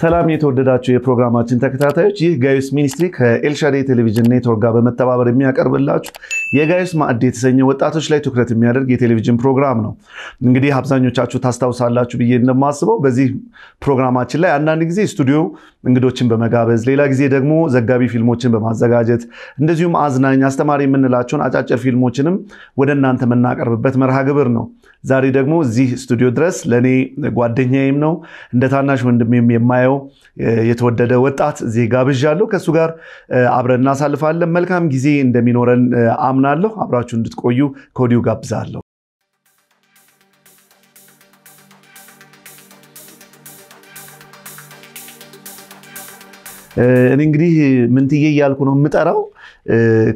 ሰላም የተወደዳችሁ የፕሮግራማችን ተከታታዮች፣ ይህ ጋዩስ ሚኒስትሪ ከኤልሻዴ ቴሌቪዥን ኔትወርክ ጋር በመተባበር የሚያቀርብላችሁ የጋዩስ ማዕድ የተሰኘ ወጣቶች ላይ ትኩረት የሚያደርግ የቴሌቪዥን ፕሮግራም ነው። እንግዲህ አብዛኞቻችሁ ታስታውሳላችሁ ብዬ እንደማስበው በዚህ ፕሮግራማችን ላይ አንዳንድ ጊዜ ስቱዲዮ እንግዶችን በመጋበዝ ሌላ ጊዜ ደግሞ ዘጋቢ ፊልሞችን በማዘጋጀት እንደዚሁም አዝናኝ፣ አስተማሪ የምንላቸውን አጫጭር ፊልሞችንም ወደ እናንተ የምናቀርብበት መርሃ ግብር ነው። ዛሬ ደግሞ እዚህ ስቱዲዮ ድረስ ለእኔ ጓደኛዬም ነው እንደ ታናሽ ወንድሜም የማየው የተወደደ ወጣት እዚህ ጋብዣለሁ። ከእሱ ጋር አብረን እናሳልፋለን። መልካም ጊዜ እንደሚኖረን አምናለሁ። አብራችሁ እንድትቆዩ ከወዲሁ ጋብዛለሁ። እኔ እንግዲህ ምንትዬ እያልኩ ነው የምጠራው።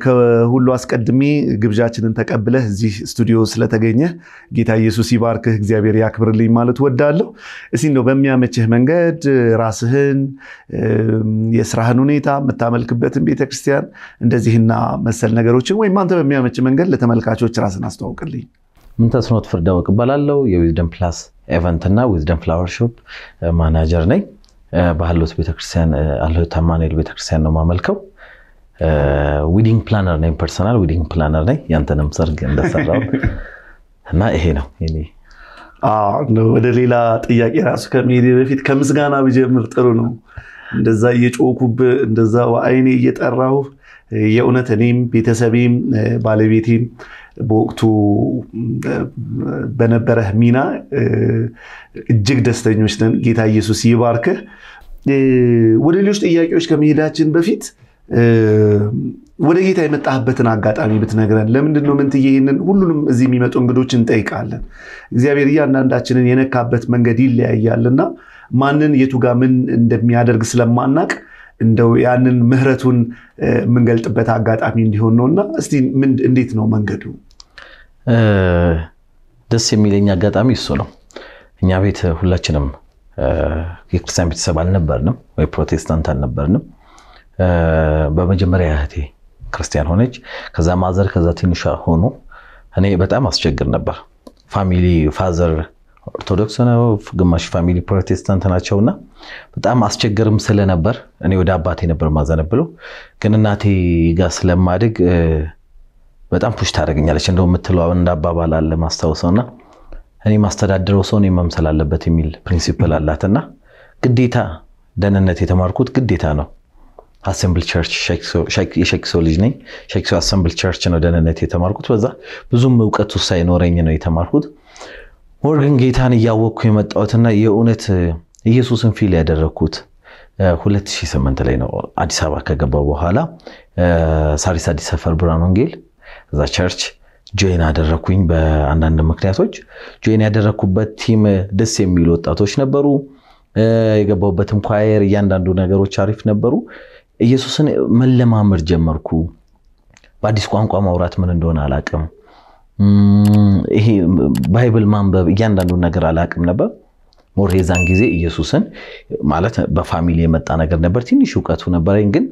ከሁሉ አስቀድሜ ግብዣችንን ተቀብለህ እዚህ ስቱዲዮ ስለተገኘ ጌታ ኢየሱስ ይባርክህ፣ እግዚአብሔር ያክብርልኝ ማለት ወዳለሁ። እስኪ እንደው በሚያመችህ መንገድ ራስህን፣ የስራህን ሁኔታ፣ የምታመልክበትን ቤተክርስቲያን፣ እንደዚህና መሰል ነገሮችን ወይም አንተ በሚያመች መንገድ ለተመልካቾች ራስን አስተዋውቅልኝ። ምንተስኖት ፍርዳወቅ እባላለሁ። የዊዝደም ፕላስ ኤቨንት እና ዊዝደም ፍላወር ሾፕ ማናጀር ነኝ። ባህሎት ቤተክርስቲያን አለ አማኑኤል ቤተክርስቲያን ነው ማመልከው ዊዲንግ ፕላነር ነኝ፣ ፐርሰናል ዊዲንግ ፕላነር ነኝ። ያንተንም ሰርግ እንደሰራው እና ይሄ ነው ወደ ሌላ ጥያቄ ራሱ ከመሄድ በፊት ከምስጋና ብጀምር ጥሩ ነው። እንደዛ እየጮኩብ እንደዛ አይኔ እየጠራሁ የእውነት እኔም ቤተሰቤም ባለቤቴም በወቅቱ በነበረህ ሚና እጅግ ደስተኞች ነን። ጌታ ኢየሱስ ይባርክህ። ወደ ሌሎች ጥያቄዎች ከመሄዳችን በፊት ወደ ጌታ የመጣህበትን አጋጣሚ ብትነግረን። ለምንድን ነው ምንት ይህንን ሁሉንም እዚህ የሚመጡ እንግዶች እንጠይቃለን። እግዚአብሔር እያንዳንዳችንን የነካበት መንገድ ይለያያልና ማንን የቱ ምን እንደሚያደርግ ስለማናቅ እንደው ያንን ምህረቱን የምንገልጥበት አጋጣሚ እንዲሆን ነውና እስቲ እንዴት ነው መንገዱ? ደስ የሚለኝ አጋጣሚ እሱ ነው። እኛ ቤት ሁላችንም የክርስቲያን ቤተሰብ አልነበርንም፣ ወይ ፕሮቴስታንት አልነበርንም። በመጀመሪያ እህቴ ክርስቲያን ሆነች። ከዛ ማዘር ከዛ ትንሿ ሆኑ። እኔ በጣም አስቸግር ነበር። ፋሚሊ ፋዘር ኦርቶዶክስ ነው፣ ግማሽ ፋሚሊ ፕሮቴስታንት ናቸውና በጣም አስቸግርም ስለነበር እኔ ወደ አባቴ ነበር ማዘነብለው። ግን እናቴ ጋር ስለማድግ በጣም ፑሽ ታደርገኛለች። እንደው የምትለው እንደ አባባል አለ ማስታውሰውና እኔ ማስተዳድረው ሰው እኔ መምሰል አለበት የሚል ፕሪንሲፕል አላትና ግዴታ ደህንነት የተማርኩት ግዴታ ነው አሰምብል ቸርች የሸክሶ ልጅ ነኝ። ሸክሶ አሰምብል ቸርች ነው ደህንነት የተማርኩት። በዛ ብዙም እውቀቱ ሳይኖረኝ ነው የተማርኩት። ሞር ግን ጌታን እያወቅኩ የመጣሁትና የእውነት ኢየሱስን ፊል ያደረግኩት 2008 ላይ ነው። አዲስ አበባ ከገባ በኋላ ሳሪስ አዲስ ሰፈር ብርሃን ወንጌል እዛ ቸርች ጆይን አደረግኩኝ። በአንዳንድ ምክንያቶች ጆይን ያደረግኩበት ቲም ደስ የሚሉ ወጣቶች ነበሩ። የገባሁበትም ኳየር እያንዳንዱ ነገሮች አሪፍ ነበሩ። ኢየሱስን መለማመድ ጀመርኩ። በአዲስ ቋንቋ ማውራት ምን እንደሆነ አላቅም። ይሄ ባይብል ማንበብ እያንዳንዱን ነገር አላቅም ነበር። ሞር የዛን ጊዜ ኢየሱስን ማለት በፋሚሊ የመጣ ነገር ነበር። ትንሽ እውቀቱ ነበረኝ፣ ግን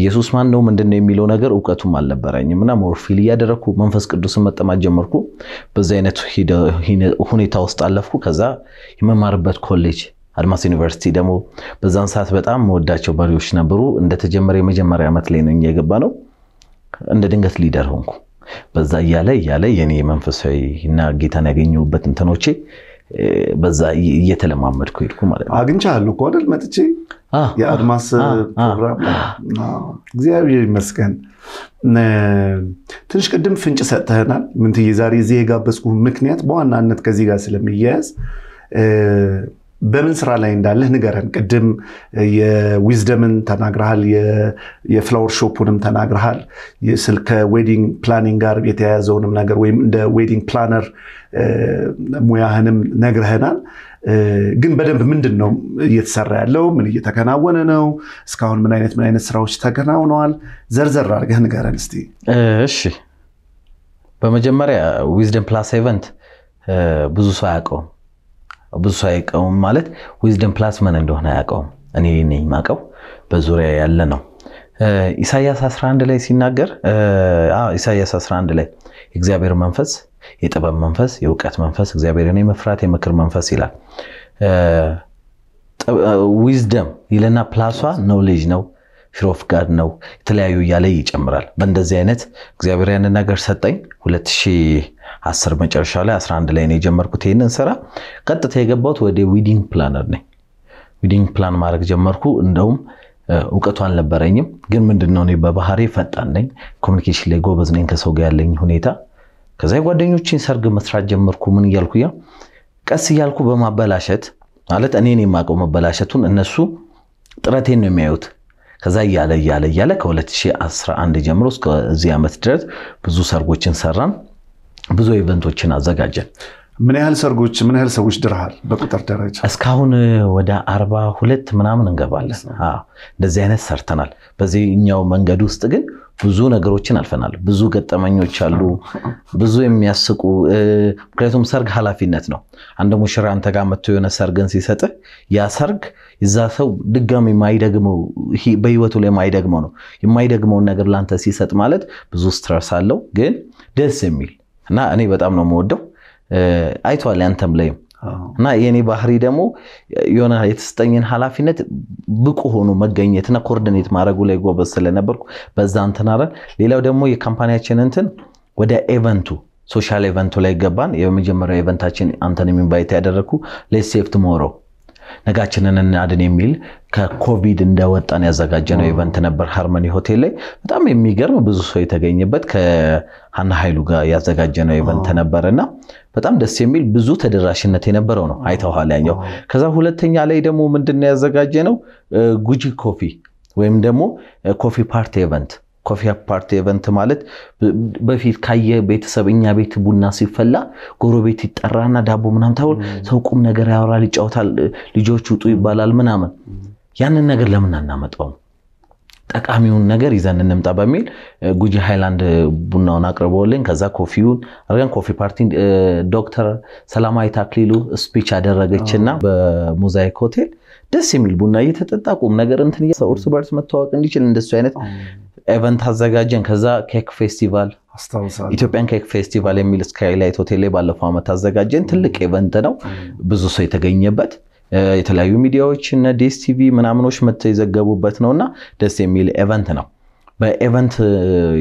ኢየሱስ ማን ነው ምንድን ነው የሚለው ነገር እውቀቱም አልነበረኝም እና ሞር ፊል እያደረግኩ መንፈስ ቅዱስን መጠማት ጀመርኩ። በዚህ አይነት ሁኔታ ውስጥ አለፍኩ። ከዛ የመማርበት ኮሌጅ አድማስ ዩኒቨርሲቲ ደግሞ በዛን ሰዓት በጣም መወዳቸው መሪዎች ነበሩ። እንደተጀመረ የመጀመሪያ ዓመት ላይ ነው የገባ ነው። እንደ ድንገት ሊደር ሆንኩ። በዛ እያለ እያለ የኔ መንፈሳዊ እና ጌታን ያገኘሁበት እንትኖቼ በዛ እየተለማመድኩ ሄድኩ ማለት ነው። አግኝቻለሁ እኮ አይደል መጥቼ የአድማስ ፕሮግራም እግዚአብሔር ይመስገን። ትንሽ ቅድም ፍንጭ ሰጥተህናል። ምንትዬ ዛሬ እዚህ የጋበዝኩ ምክንያት በዋናነት ከዚህ ጋር ስለሚያያዝ በምን ስራ ላይ እንዳለህ ንገረን። ቅድም የዊዝደምን ተናግረሃል፣ የፍላወር ሾፑንም ተናግረሃል። ከዌዲንግ ፕላኒንግ ጋር የተያያዘውንም ነገር ወይም እንደ ዌዲንግ ፕላነር ሙያህንም ነግረህናል። ግን በደንብ ምንድን ነው እየተሰራ ያለው? ምን እየተከናወነ ነው? እስካሁን ምን አይነት ምን አይነት ስራዎች ተከናውነዋል? ዘርዘር አድርገህ ንገረን እስቲ። እሺ፣ በመጀመሪያ ዊዝደም ፕላስ ኢቨንት ብዙ ሰው አያውቀውም ብዙ ሰው አይቀውም ማለት ዊዝደም ፕላስ ምን እንደሆነ አያውቀውም። እኔ ነኝ ማቀው በዙሪያ ያለ ነው። ኢሳያስ 11 ላይ ሲናገር ኢሳያስ 11 ላይ የእግዚአብሔር መንፈስ የጥበብ መንፈስ፣ የእውቀት መንፈስ፣ እግዚአብሔርን የመፍራት የምክር መንፈስ ይላል። ዊዝደም ይለና ፕላሷ ኖሌጅ ነው ፊር ጋድ ነው። የተለያዩ እያለ ይጨምራል። በእንደዚህ አይነት እግዚአብሔር ያንን ነገር ሰጠኝ 2000 አስር መጨረሻ ላይ 11 ላይ ነው የጀመርኩት ይህንን ስራ። ቀጥታ የገባሁት ወደ ዊዲንግ ፕላነር ነኝ። ዊዲንግ ፕላን ማድረግ ጀመርኩ። እንደውም እውቀቱ አልነበረኝም፣ ግን ምንድን ነው እኔ በባህሬ ፈጣን ነኝ፣ ኮሚኒኬሽን ላይ ጎበዝ ነኝ፣ ከሰው ጋር ያለኝ ሁኔታ። ከዛ የጓደኞችን ሰርግ መስራት ጀመርኩ። ምን እያልኩ ያ ቀስ እያልኩ በማበላሸት ማለት እኔን የማውቀው መበላሸቱን እነሱ ጥረቴን ነው የሚያዩት። ከዛ እያለ እያለ እያለ ከ2011 ጀምሮ እስከዚህ ዓመት ድረስ ብዙ ሰርጎችን ሰራን። ብዙ ኢቨንቶችን አዘጋጀን። ምን ያህል ሰርጎች፣ ምን ያህል ሰዎች ድርሃል? በቁጥር ደረጃ እስካሁን ወደ አርባ ሁለት ምናምን እንገባለን። እንደዚህ አይነት ሰርተናል። በዚህኛው መንገድ ውስጥ ግን ብዙ ነገሮችን አልፈናል። ብዙ ገጠመኞች አሉ፣ ብዙ የሚያስቁ ምክንያቱም ሰርግ ኃላፊነት ነው። አንድ ሙሽራ አንተ ጋር መጥቶ የሆነ ሰርግን ሲሰጥህ ያ ሰርግ እዛ ሰው ድጋሚ የማይደግመው በህይወቱ ላይ የማይደግመው ነው። የማይደግመውን ነገር ለአንተ ሲሰጥ ማለት ብዙ ስትረስ አለው፣ ግን ደስ የሚል እና እኔ በጣም ነው የምወደው። አይቷል ያንተም ላይም እና የኔ ባህሪ ደግሞ የሆነ የተሰጠኝን ኃላፊነት ብቁ ሆኖ መገኘትና ኮርዲኔት ማድረጉ ላይ ጎበዝ ስለነበርኩ በዛ እንትን አረን። ሌላው ደግሞ የካምፓኒያችን እንትን ወደ ኤቨንቱ ሶሻል ኤቨንቱ ላይ ገባን። የመጀመሪያው ኤቨንታችን አንተን ኢንቫይት ያደረግኩ ሌት ሴቭ ቱሞሮው ነጋችንን እናድን የሚል ከኮቪድ እንደወጣን ያዘጋጀነው ኢቨንት ነበር ሃርመኒ ሆቴል ላይ። በጣም የሚገርም ብዙ ሰው የተገኘበት ከሀና ሀይሉ ጋር ያዘጋጀነው ኢቨንት ነበር እና በጣም ደስ የሚል ብዙ ተደራሽነት የነበረው ነው። አይተውኋል ያኛው። ከዛ ሁለተኛ ላይ ደግሞ ምንድን ነው ያዘጋጀነው ጉጂ ኮፊ ወይም ደግሞ ኮፊ ፓርቲ ኢቨንት ኮፊ አፓርት ኤቨንት ማለት በፊት ካየ ቤተሰብ እኛ ቤት ቡና ሲፈላ ጎረቤት ይጠራና ዳቦ ምናምን ታሆን ሰው ቁም ነገር ያወራል፣ ይጫወታል፣ ልጆች ውጡ ይባላል ምናምን። ያንን ነገር ለምን አናመጣውም? ጠቃሚውን ነገር ይዘን እንምጣ በሚል ጉጂ ሃይላንድ ቡናውን አቅርበውልኝ ከዛ ኮፊውን አድርገን ኮፊ ፓርቲ ዶክተር ሰላማዊት አክሊሉ ስፒች አደረገችና በሞዛይክ ሆቴል ደስ የሚል ቡና እየተጠጣ ቁም ነገር እንትን ሰው እርስ በርስ መተዋወቅ እንዲችል እንደሱ አይነት ኤቨንት አዘጋጀን። ከዛ ኬክ ፌስቲቫል ኢትዮጵያን ኬክ ፌስቲቫል የሚል ስካይላይት ሆቴል ባለፈው ዓመት አዘጋጀን። ትልቅ ኤቨንት ነው፣ ብዙ ሰው የተገኘበት የተለያዩ ሚዲያዎች እነ ቲቪ ምናምኖች መጥተው የዘገቡበት ነው እና ደስ የሚል ኤቨንት ነው። በኤቨንት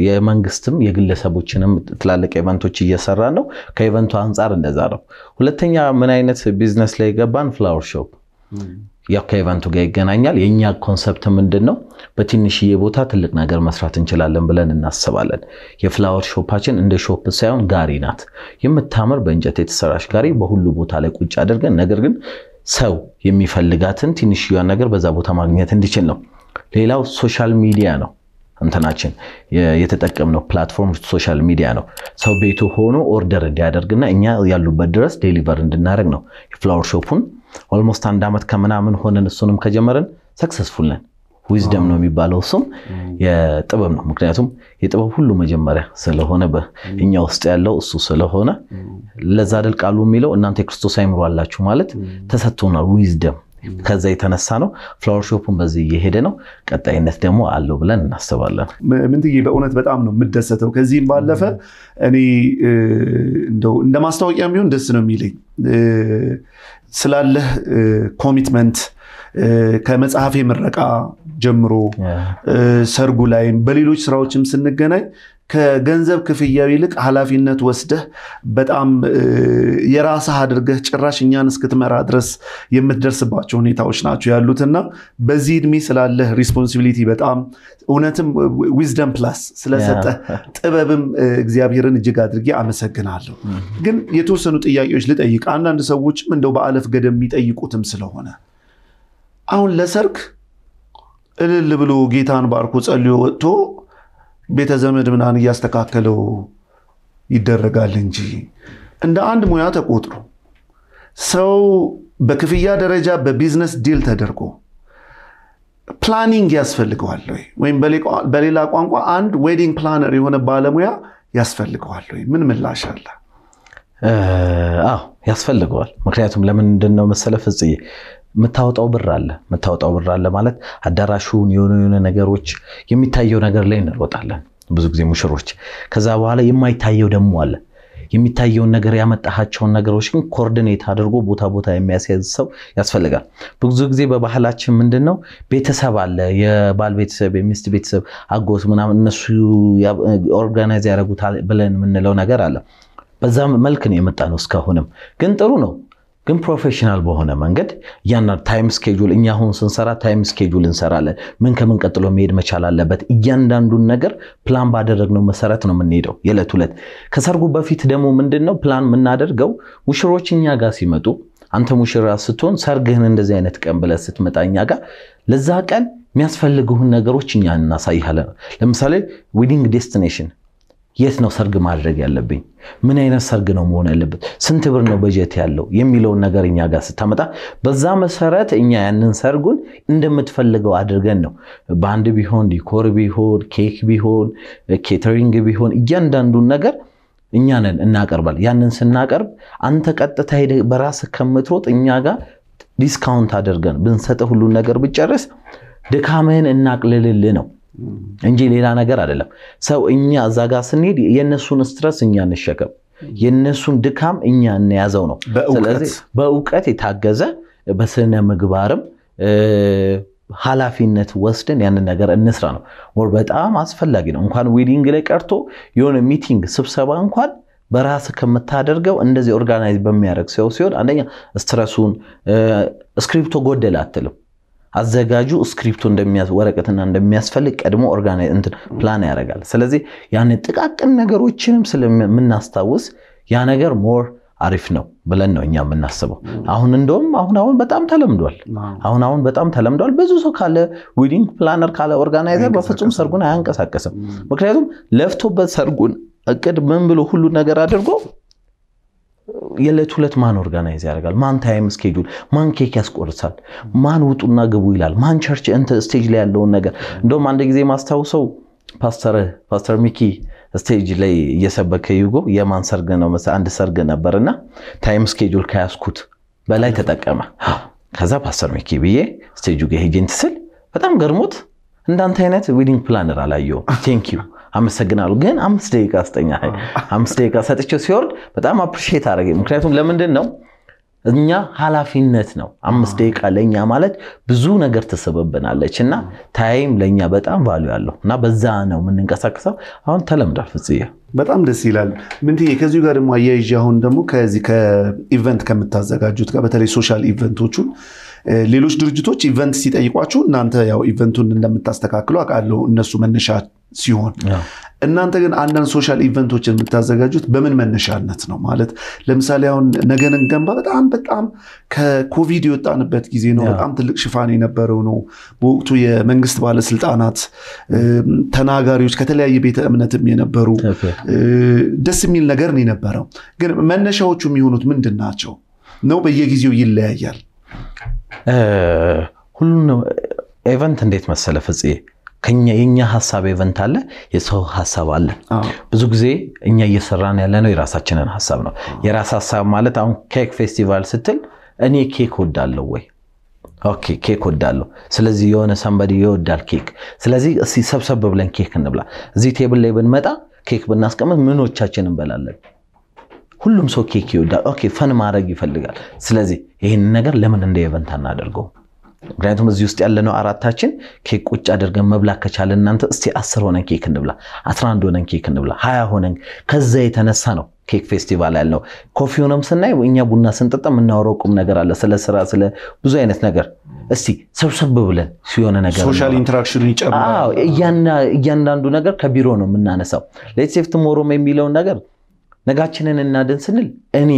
የመንግስትም የግለሰቦችንም ትላልቅ ኤቨንቶች እየሰራ ነው። ከኤቨንቱ አንጻር እንደዛ ነው። ሁለተኛ ምን አይነት ቢዝነስ ላይ ገባን? ፍላወር ሾፕ ያው ከኢቨንቱ ጋር ይገናኛል። የእኛ ኮንሰፕት ምንድን ነው? በትንሽዬ ቦታ ትልቅ ነገር መስራት እንችላለን ብለን እናስባለን። የፍላወር ሾፓችን እንደ ሾፕ ሳይሆን ጋሪ ናት፣ የምታምር በእንጨት የተሰራች ጋሪ በሁሉ ቦታ ላይ ቁጭ አድርገን፣ ነገር ግን ሰው የሚፈልጋትን ትንሽዬዋን ነገር በዛ ቦታ ማግኘት እንዲችል ነው። ሌላው ሶሻል ሚዲያ ነው። እንትናችን የተጠቀምነው ፕላትፎርም ሶሻል ሚዲያ ነው። ሰው ቤቱ ሆኖ ኦርደር እንዲያደርግና እኛ ያሉበት ድረስ ዴሊቨር እንድናደርግ ነው የፍላወር ሾፑን ኦልሞስት አንድ ዓመት ከምናምን ሆነን እሱንም ከጀመረን ሰክሰስፉል ነን። ዊዝደም ነው የሚባለው እሱም የጥበብ ነው። ምክንያቱም የጥበብ ሁሉ መጀመሪያ ስለሆነ እኛ ውስጥ ያለው እሱ ስለሆነ ለዛ አይደል ቃሉ የሚለው እናንተ የክርስቶስ አይምሮ አላችሁ ማለት ተሰጥቶናል ዊዝደም ከዛ የተነሳ ነው ፍላወር ሾፑን በዚህ እየሄደ ነው። ቀጣይነት ደግሞ አለው ብለን እናስባለን። ምንትዬ በእውነት በጣም ነው የምደሰተው። ከዚህም ባለፈ እኔ እንደው እንደ ማስታወቂያ የሚሆን ደስ ነው የሚለኝ ስላለህ ኮሚትመንት ከመጽሐፌ ምረቃ ጀምሮ ሰርጉ ላይም በሌሎች ስራዎችም ስንገናኝ ከገንዘብ ክፍያው ይልቅ ኃላፊነት ወስደህ በጣም የራስህ አድርገህ ጭራሽ እኛን እስክትመራ ድረስ የምትደርስባቸው ሁኔታዎች ናቸው እና በዚህ እድሜ ስላለህ ሪስፖንሲቢሊቲ በጣም እውነትም ዊዝደም ፕላስ ስለሰጠህ ጥበብም እግዚአብሔርን እጅግ አድርጌ አመሰግናለሁ። ግን የተወሰኑ ጥያቄዎች ልጠይቅ። አንዳንድ ሰዎችም እንደው በአለፍ ገደም የሚጠይቁትም ስለሆነ አሁን ለሰርግ እልል ብሎ ጌታን ባርኮ ጸልዮ ወጥቶ ቤተ ዘመድ ምናን እያስተካከለው ይደረጋል እንጂ እንደ አንድ ሙያ ተቆጥሮ ሰው በክፍያ ደረጃ በቢዝነስ ዲል ተደርጎ ፕላኒንግ ያስፈልገዋል ወይ ወይም በሌላ ቋንቋ አንድ ዌዲንግ ፕላነር የሆነ ባለሙያ ያስፈልገዋል ወይ? ምን ምላሽ አለ? አዎ ያስፈልገዋል። ምክንያቱም ለምንድን ነው መሰለ ፍጽዬ የምታወጣው ብር አለ የምታወጣው ብር አለ ማለት አዳራሹን የሆነ የሆነ ነገሮች የሚታየው ነገር ላይ እንሮጣለን ብዙ ጊዜ ሙሽሮች። ከዛ በኋላ የማይታየው ደግሞ አለ። የሚታየውን ነገር ያመጣሃቸውን ነገሮች ግን ኮርዲኔት አድርጎ ቦታ ቦታ የሚያስያዝ ሰው ያስፈልጋል። ብዙ ጊዜ በባህላችን ምንድን ነው ቤተሰብ አለ፣ የባል ቤተሰብ፣ የሚስት ቤተሰብ፣ አጎት ምናምን እነሱ ኦርጋናይዝ ያደረጉታል ብለን የምንለው ነገር አለ። በዛ መልክ ነው የመጣ ነው። እስካሁንም ግን ጥሩ ነው። ግን ፕሮፌሽናል በሆነ መንገድ እያና ታይም ስኬጁል እኛ አሁን ስንሰራ ታይም ስኬጁል እንሰራለን። ምን ከምን ቀጥሎ መሄድ መቻል አለበት። እያንዳንዱን ነገር ፕላን ባደረግነው መሰረት ነው የምንሄደው የዕለት ሁለት ከሰርጉ በፊት ደግሞ ምንድን ነው ፕላን የምናደርገው? ሙሽሮች እኛ ጋር ሲመጡ አንተ ሙሽራ ስትሆን ሰርግህን እንደዚህ አይነት ቀን ብለህ ስትመጣ እኛ ጋር ለዛ ቀን የሚያስፈልግህን ነገሮች እኛ እናሳይሃለን። ለምሳሌ ዊዲንግ ዴስቲኔሽን የት ነው ሰርግ ማድረግ ያለብኝ? ምን አይነት ሰርግ ነው መሆን ያለበት? ስንት ብር ነው በጀት ያለው የሚለውን ነገር እኛ ጋር ስታመጣ በዛ መሰረት እኛ ያንን ሰርጉን እንደምትፈልገው አድርገን ነው ባንድ ቢሆን፣ ዲኮር ቢሆን፣ ኬክ ቢሆን፣ ኬተሪንግ ቢሆን እያንዳንዱን ነገር እኛንን እናቀርባል። ያንን ስናቀርብ አንተ ቀጥታ ሄደ በራስ ከምትሮጥ እኛ ጋር ዲስካውንት አድርገን ብንሰጠ ሁሉን ነገር ብጨርስ ድካምህን እናቅልልል ነው። እንጂ ሌላ ነገር አይደለም። ሰው እኛ እዛ ጋር ስንሄድ የእነሱን ስትረስ እኛ እንሸከም፣ የእነሱን ድካም እኛ እንያዘው ነው። ስለዚህ በእውቀት የታገዘ በስነ ምግባርም ኃላፊነት ወስደን ያንን ነገር እንስራ ነው። ወር በጣም አስፈላጊ ነው። እንኳን ዌዲንግ ላይ ቀርቶ የሆነ ሚቲንግ ስብሰባ እንኳን በራስ ከምታደርገው እንደዚህ ኦርጋናይዝ በሚያደርግ ሰው ሲሆን አንደኛ ስትረሱን ስክሪፕቶ ጎደል አትልም አዘጋጁ ስክሪፕቱ ወረቀትና እንደሚያስፈልግ ቀድሞ ኦርጋና ፕላን ያደርጋል። ስለዚህ ያን ጥቃቅን ነገሮችንም ስለምናስታውስ ያ ነገር ሞር አሪፍ ነው ብለን ነው እኛ የምናስበው። አሁን እንደውም አሁን አሁን በጣም ተለምዷል። አሁን አሁን በጣም ተለምዷል። ብዙ ሰው ካለ ዊዲንግ ፕላነር ካለ ኦርጋናይዘር በፍጹም ሰርጉን አያንቀሳቀስም። ምክንያቱም ለፍቶበት ሰርጉን እቅድ ምን ብሎ ሁሉ ነገር አድርጎ የዕለት ሁለት ማን ኦርጋናይዝ ያደርጋል? ማን ታይም ስኬጁል፣ ማን ኬክ ያስቆርሳል፣ ማን ውጡና ግቡ ይላል፣ ማን ቸርች እንተ ስቴጅ ላይ ያለውን ነገር። እንደውም አንድ ጊዜ ማስታውሰው ፓስተር ፓስተር ሚኪ ስቴጅ ላይ እየሰበከ ዩጎ የማን ሰርግ ነው መሰለህ አንድ ሰርግ ነበርና ታይም ስኬጁል ከያዝኩት በላይ ተጠቀመ። ከዛ ፓስተር ሚኪ ብዬ ስቴጁ ጋር ሄጄ እንትን ስል በጣም ገርሞት እንዳንተ አይነት ዌዲንግ ፕላነር አላየሁም ቴንክ ዩ አመሰግናሉ ግን አምስት ደቂቃ ስጠኛ አምስት ደቂቃ ሰጥቼው ሲወርድ በጣም አፕሪሺየት አደረገ። ምክንያቱም ለምንድን ነው እኛ ኃላፊነት ነው አምስት ደቂቃ ለእኛ ማለት ብዙ ነገር ትስብብናለች እና ታይም ለእኛ በጣም ቫሉ ያለው እና በዛ ነው የምንንቀሳቀሰው። አሁን ተለምዷል። ፍጽያ በጣም ደስ ይላል። ምንትዬ ከዚሁ ጋር ደግሞ አያይዤ አሁን ደግሞ ከዚህ ከኢቨንት ከምታዘጋጁት ጋር በተለይ ሶሻል ኢቨንቶቹን ሌሎች ድርጅቶች ኢቨንት ሲጠይቋችሁ እናንተ ያው ኢቨንቱን እንደምታስተካክሉ አውቃለሁ። እነሱ መነሻ ሲሆን እናንተ ግን አንዳንድ ሶሻል ኢቨንቶችን የምታዘጋጁት በምን መነሻነት ነው? ማለት ለምሳሌ አሁን ነገን እንገንባ በጣም በጣም ከኮቪድ የወጣንበት ጊዜ ነው። በጣም ትልቅ ሽፋን የነበረው ነው። በወቅቱ የመንግስት ባለስልጣናት፣ ተናጋሪዎች ከተለያየ ቤተ እምነትም የነበሩ ደስ የሚል ነገር ነው የነበረው። ግን መነሻዎቹ የሚሆኑት ምንድን ናቸው? ነው በየጊዜው ይለያያል። ሁሉ ኢቨንት እንዴት መሰለ ፍፄ የኛ ሀሳብ ኤቨንት አለ፣ የሰው ሀሳብ አለ። ብዙ ጊዜ እኛ እየሰራን ያለነው የራሳችንን ሀሳብ ነው። የራስ ሀሳብ ማለት አሁን ኬክ ፌስቲቫል ስትል እኔ ኬክ ወዳለሁ ወይ ኦኬ ኬክ ወዳለሁ። ስለዚህ የሆነ ሰንበዲ ይወዳል ኬክ። ስለዚህ እስኪ ሰብሰብ ብለን ኬክ እንብላ። እዚህ ቴብል ላይ ብንመጣ ኬክ ብናስቀምጥ ምኖቻችን እንበላለን? ሁሉም ሰው ኬክ ይወዳል። ኦኬ ፈን ማድረግ ይፈልጋል። ስለዚህ ይህን ነገር ለምን እንደ ኢቨንት እናደርገው ምክንያቱም እዚህ ውስጥ ያለነው አራታችን ኬክ ቁጭ አድርገን መብላት ከቻለ እናንተ እስቲ አስር ሆነን ኬክ እንብላ፣ አስራ አንድ ሆነን ኬክ እንብላ፣ ሀያ ሆነን ከዛ የተነሳ ነው ኬክ ፌስቲቫል ያልነው። ኮፊውንም ስናይ እኛ ቡና ስንጠጣ የምናወረው ቁም ነገር አለ፣ ስለ ስራ፣ ስለ ብዙ አይነት ነገር። እስቲ ሰብሰብ ብለን ሲሆነ ነገር ሶሻል ኢንተራክሽን ይጨምራል። እያንዳንዱ ነገር ከቢሮ ነው የምናነሳው። ሌትስ ሴቭ ቱሞሮ የሚለውን ነገር ነጋችንን እናድን ስንል እኔ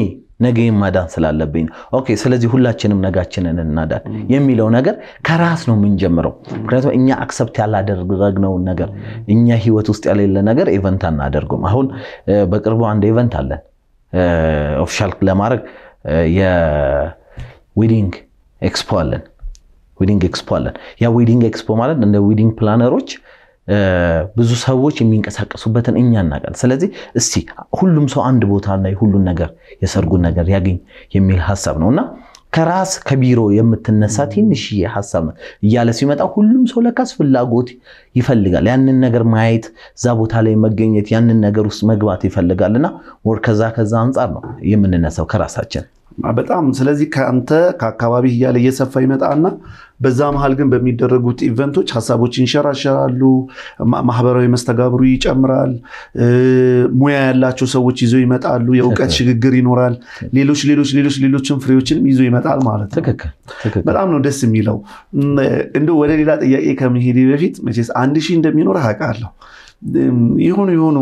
ነገ ማዳን ስላለብኝ ኦኬ፣ ስለዚህ ሁላችንም ነጋችንን እናዳን የሚለው ነገር ከራስ ነው የምንጀምረው። ምክንያቱም እኛ አክሰብት ያላደረግነውን ነገር እኛ ህይወት ውስጥ ያሌለ ነገር ኢቨንት አናደርጉም። አሁን በቅርቡ አንድ ኢቨንት አለን ኦፊሻል ለማድረግ የዊዲንግ ኤክስፖ አለን። ዊዲንግ ኤክስፖ አለን። ያ ዊዲንግ ኤክስፖ ማለት እንደ ዊዲንግ ፕላነሮች ብዙ ሰዎች የሚንቀሳቀሱበትን እኛ እናቃል። ስለዚህ እስቲ ሁሉም ሰው አንድ ቦታ ላይ ሁሉን ነገር የሰርጉን ነገር ያገኝ የሚል ሀሳብ ነው እና ከራስ ከቢሮ የምትነሳ ትንሽ ሀሳብ ነው እያለ ሲመጣ ሁሉም ሰው ለካስ ፍላጎት ይፈልጋል። ያንን ነገር ማየት፣ እዛ ቦታ ላይ መገኘት፣ ያንን ነገር ውስጥ መግባት እና ወር ከዛ ከዛ አንጻር ነው የምንነሳው ከራሳችን በጣም ስለዚህ ከአንተ ከአካባቢ እያለ እየሰፋ ይመጣና በዛ መሀል ግን በሚደረጉት ኢቨንቶች ሀሳቦች ይንሸራሸራሉ። ማህበራዊ መስተጋብሩ ይጨምራል። ሙያ ያላቸው ሰዎች ይዞ ይመጣሉ። የእውቀት ሽግግር ይኖራል። ሌሎች ሌሎች ሌሎች ሌሎችን ፍሬዎችንም ይዞ ይመጣል ማለት ነው። በጣም ነው ደስ የሚለው። እንደ ወደ ሌላ ጥያቄ ከመሄድ በፊት መቼስ አንድ ሺህ እንደሚኖር አውቃለሁ። የሆኑ የሆኑ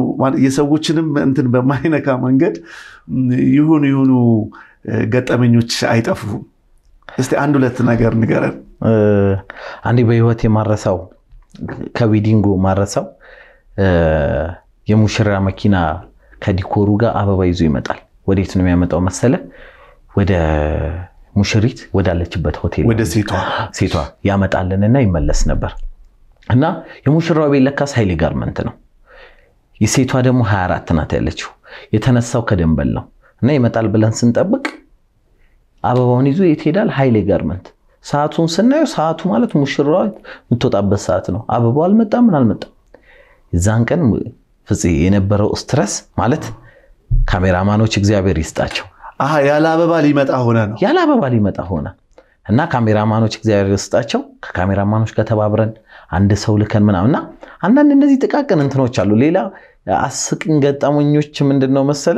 የሰዎችንም እንትን በማይነካ መንገድ የሆኑ የሆኑ ገጠመኞች አይጠፉም። እስቲ አንድ ሁለት ነገር ንገረን። አንዴ በህይወት የማረሳው ከዌዲንጉ ማረሳው የሙሽራ መኪና ከዲኮሩ ጋር አበባ ይዞ ይመጣል። ወዴት ነው የሚያመጣው መሰለ? ወደ ሙሽሪት ወዳለችበት ሆቴል ወደ ሴቷ ያመጣልንና ይመለስ ነበር እና የሙሽራው ቤት ለካስ ሀይሌ ጋርመንት ነው። የሴቷ ደግሞ 24 ናት ያለችው። የተነሳው ከደንበል ነው። እና ይመጣል ብለን ስንጠብቅ አበባውን ይዞ የት ሄዳል? ኃይሌ ጋርመንት። ሰዓቱን ስናየው ሰዓቱ ማለት ሙሽራዋ የምትወጣበት ሰዓት ነው። አበባው አልመጣም፣ ምን አልመጣም። የዛን ቀን ፍፄ የነበረው ስትረስ ማለት ካሜራማኖች እግዚአብሔር ይስጣቸው፣ ያለ አበባ ሊመጣ ሆነ ነው። ያለ አበባ ሊመጣ ሆነ እና ካሜራማኖች እግዚአብሔር ይስጣቸው። ከካሜራማኖች ጋር ተባብረን አንድ ሰው ልከን ምናምና አንዳንድ እነዚህ ጥቃቅን እንትኖች አሉ። ሌላ አስቅን ገጠመኞች ምንድን ነው መሰለ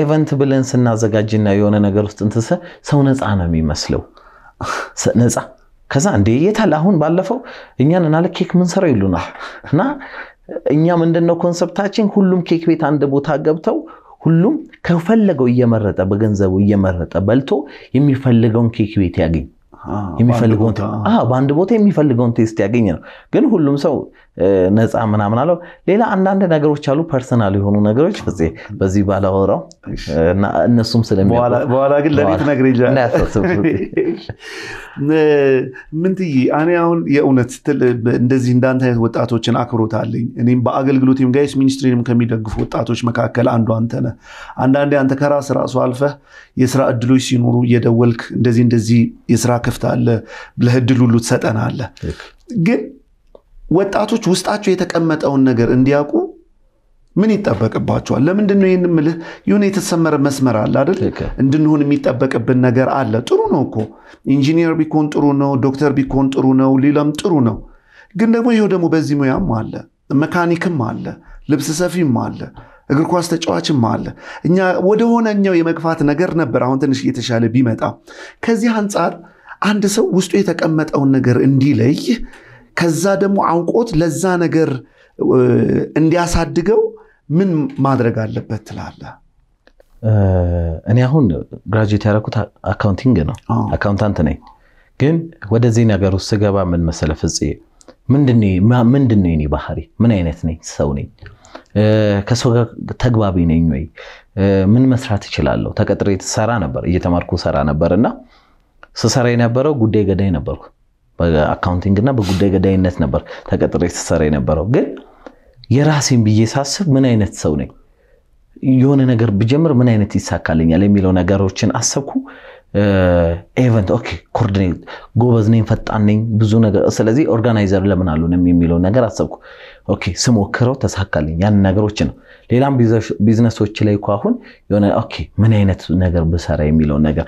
ኤቨንት ብለን ስናዘጋጅና የሆነ ነገር ውስጥ እንትሰ ሰው ነፃ ነው የሚመስለው ነፃ ከዛ እንደ የታል አሁን ባለፈው እኛን እናለ ኬክ ምንሰራው ይሉናል እና እኛ ምንድነው ኮንሰፕታችን ሁሉም ኬክ ቤት አንድ ቦታ ገብተው ሁሉም ከፈለገው እየመረጠ በገንዘቡ እየመረጠ በልቶ የሚፈልገውን ኬክ ቤት ያገኝ የሚፈልገውን በአንድ ቦታ የሚፈልገውን ቴስት ያገኝ ነው ግን ሁሉም ሰው ነፃ ምናምን አለው። ሌላ አንዳንድ ነገሮች አሉ፣ ፐርሰናል የሆኑ ነገሮች በዚህ ባላወራው እነሱም ስለሚበኋላ ግን ለቤት ትነግሪኛለሽ። ምንትዬ እኔ አሁን የእውነት እንደዚህ እንዳንተ አይነት ወጣቶችን አክብሮት አለኝ። እኔም በአገልግሎቴም ጋይስ ሚኒስትሪንም ከሚደግፉ ወጣቶች መካከል አንዱ አንተ ነህ። አንዳንዴ አንተ ከራስ ራሱ አልፈህ የስራ እድሎች ሲኖሩ እየደወልክ እንደዚህ እንደዚህ የስራ ክፍት አለ ብለህ እድል ሁሉ ትሰጠናለህ ግን ወጣቶች ውስጣቸው የተቀመጠውን ነገር እንዲያውቁ ምን ይጠበቅባቸዋል? ለምንድን ነው ይህን ምልህ? የሆነ የተሰመረ መስመር አለ አይደል? እንድንሆን የሚጠበቅብን ነገር አለ። ጥሩ ነው እኮ ኢንጂኒየር ቢኮን ጥሩ ነው፣ ዶክተር ቢኮን ጥሩ ነው፣ ሌላም ጥሩ ነው። ግን ደግሞ ይኸው ደግሞ በዚህ ሙያም አለ፣ መካኒክም አለ፣ ልብስ ሰፊም አለ፣ እግር ኳስ ተጫዋችም አለ። እኛ ወደሆነኛው የመግፋት ነገር ነበር። አሁን ትንሽ እየተሻለ ቢመጣ ከዚህ አንጻር አንድ ሰው ውስጡ የተቀመጠውን ነገር እንዲለይ ከዛ ደግሞ አውቆት ለዛ ነገር እንዲያሳድገው ምን ማድረግ አለበት ትላለ? እኔ አሁን ግራጅዌት ያደረኩት አካውንቲንግ ነው፣ አካውንታንት ነኝ። ግን ወደዚህ ነገር ውስጥ ስገባ ምን መሰለ ፍጽ ምንድን ነው የኔ ባህሪ? ምን አይነት ነኝ? ሰው ነኝ? ከሰው ጋር ተግባቢ ነኝ ወይ? ምን መስራት እችላለሁ? ተቀጥሬ ሰራ ነበር፣ እየተማርኩ ሰራ ነበር እና ስሰራ የነበረው ጉዳይ ገዳይ ነበርኩ። በአካውንቲንግ እና በጉዳይ ገዳይነት ነበር ተቀጥሬ ስሰራ የነበረው። ግን የራሴን ብዬ ሳስብ ምን አይነት ሰው ነኝ፣ የሆነ ነገር ብጀምር ምን አይነት ይሳካልኛል የሚለው ነገሮችን አሰብኩ። ኤቨንት ኦኬ፣ ኮርዲኔት ጎበዝ ነኝ፣ ፈጣን ነኝ፣ ብዙ ነገር። ስለዚህ ኦርጋናይዘር ለምን አልሆንም የሚለው ነገር አሰብኩ። ኦኬ፣ ስሞክረው ተሳካልኝ። ያን ነገሮች ነው። ሌላም ቢዝነሶች ላይ እኮ አሁን የሆነ ኦኬ፣ ምን አይነት ነገር ብሰራ የሚለው ነገር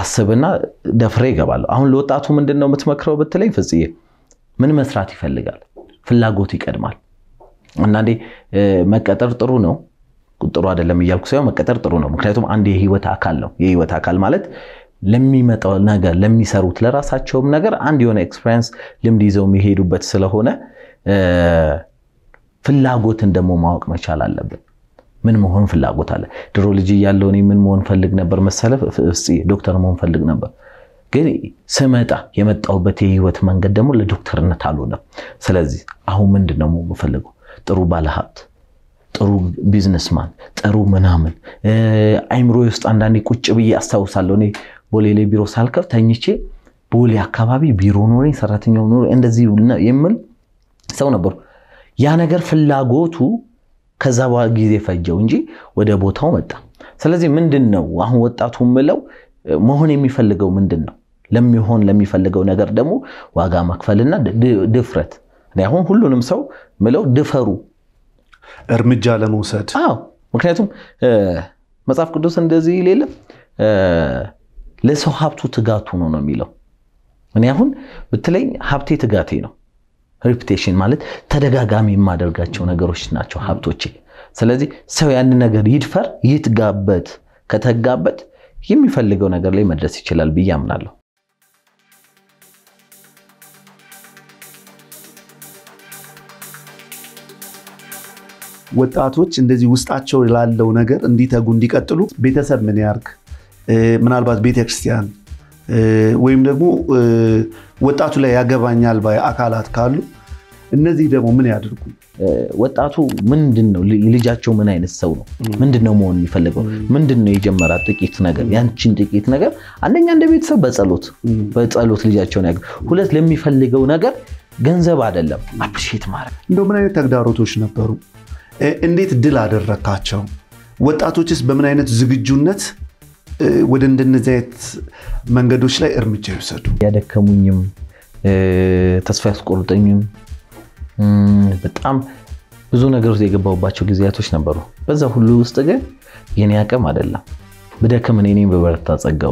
አስብና ደፍሬ ይገባለሁ። አሁን ለወጣቱ ምንድን ነው የምትመክረው ብትለኝ፣ ፍጽዬ ምን መስራት ይፈልጋል? ፍላጎት ይቀድማል። አንዳንዴ መቀጠር ጥሩ ነው ጥሩ አይደለም እያልኩ ሳይሆን መቀጠር ጥሩ ነው። ምክንያቱም አንድ የህይወት አካል ነው። የህይወት አካል ማለት ለሚመጣው ነገር ለሚሰሩት ለራሳቸውም ነገር አንድ የሆነ ኤክስፔሪንስ ልምድ ይዘው የሚሄዱበት ስለሆነ ፍላጎትን ደግሞ ማወቅ መቻል አለብን። ምን መሆን ፍላጎት አለ? ድሮ ልጅ እያለሁ እኔ ምን መሆን ፈልግ ነበር መሰለህ? ዶክተር መሆን ፈልግ ነበር። ግን ስመጣ የመጣሁበት የህይወት መንገድ ደግሞ ለዶክተርነት አልሆነም። ስለዚህ አሁን ምንድን ነው የምፈልገው? ጥሩ ባለሀብት፣ ጥሩ ቢዝነስማን፣ ጥሩ ምናምን አይምሮ ውስጥ አንዳንዴ ቁጭ ብዬ አስታውሳለሁ። እኔ ቦሌ ላይ ቢሮ ሳልከፍት ተኝቼ ቦሌ አካባቢ ቢሮ ኖረኝ፣ ሰራተኛው ኖረኝ እንደዚህ የምል ሰው ነበሩ። ያ ነገር ፍላጎቱ ከዛ በኋላ ጊዜ ፈጀው እንጂ ወደ ቦታው መጣ። ስለዚህ ምንድን ነው አሁን ወጣቱ ምለው መሆን የሚፈልገው ምንድን ነው? ለሚሆን ለሚፈልገው ነገር ደግሞ ዋጋ መክፈልና ድፍረት። አሁን ሁሉንም ሰው ምለው ድፈሩ፣ እርምጃ ለመውሰድ አዎ። ምክንያቱም መጽሐፍ ቅዱስ እንደዚህ ይል ለሰው ሀብቱ ትጋቱ ነው ነው የሚለው። እኔ አሁን ብትለኝ ሀብቴ ትጋቴ ነው ሪፒቴሽን ማለት ተደጋጋሚ የማደርጋቸው ነገሮች ናቸው ሀብቶቼ። ስለዚህ ሰው ያንን ነገር ይድፈር፣ ይትጋበት። ከተጋበት የሚፈልገው ነገር ላይ መድረስ ይችላል ብዬ አምናለሁ። ወጣቶች እንደዚህ ውስጣቸው ላለው ነገር እንዲተጉ እንዲቀጥሉ ቤተሰብ ምን ያርግ? ምናልባት ቤተክርስቲያን ወይም ደግሞ ወጣቱ ላይ ያገባኛል ባይ አካላት ካሉ እነዚህ ደግሞ ምን ያድርጉ? ወጣቱ ምንድን ነው ልጃቸው ምን አይነት ሰው ነው? ምንድን ነው መሆን የሚፈልገው? ምንድን ነው የጀመራት ጥቂት ነገር ያንቺን ጥቂት ነገር አንደኛ እንደ ቤተሰብ በጸሎት በጸሎት ልጃቸውን ያገ ሁለት ለሚፈልገው ነገር ገንዘብ አይደለም አፕሪሼት ማድረግ። እንደው ምን አይነት ተግዳሮቶች ነበሩ? እንዴት ድል አደረካቸው? ወጣቶችስ በምን አይነት ዝግጁነት ወደ እንደነዚህ አይነት መንገዶች ላይ እርምጃ ይውሰዱ። ያደከሙኝም ተስፋ ያስቆርጠኝም በጣም ብዙ ነገሮች የገባሁባቸው ጊዜያቶች ነበሩ። በዛ ሁሉ ውስጥ ግን የኔ አቅም አይደለም ብደክም እኔ በበረታ ጸጋው